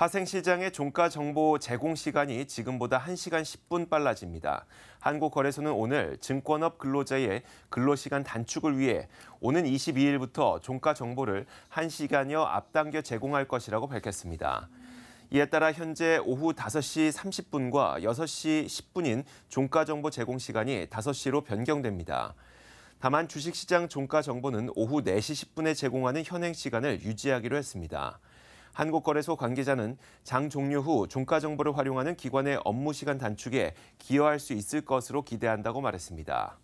파생시장의 종가 정보 제공 시간이 지금보다 1시간 10분 빨라집니다. 한국거래소는 오늘 증권업 근로자의 근로시간 단축을 위해 오는 22일부터 종가 정보를 1시간여 앞당겨 제공할 것이라고 밝혔습니다. 이에 따라 현재 오후 5시 30분과 6시 10분인 종가 정보 제공 시간이 5시로 변경됩니다. 다만 주식시장 종가 정보는 오후 4시 10분에 제공하는 현행 시간을 유지하기로 했습니다. 한국거래소 관계자는 장 종료 후 종가 정보를 활용하는 기관의 업무 시간 단축에 기여할 수 있을 것으로 기대한다고 말했습니다.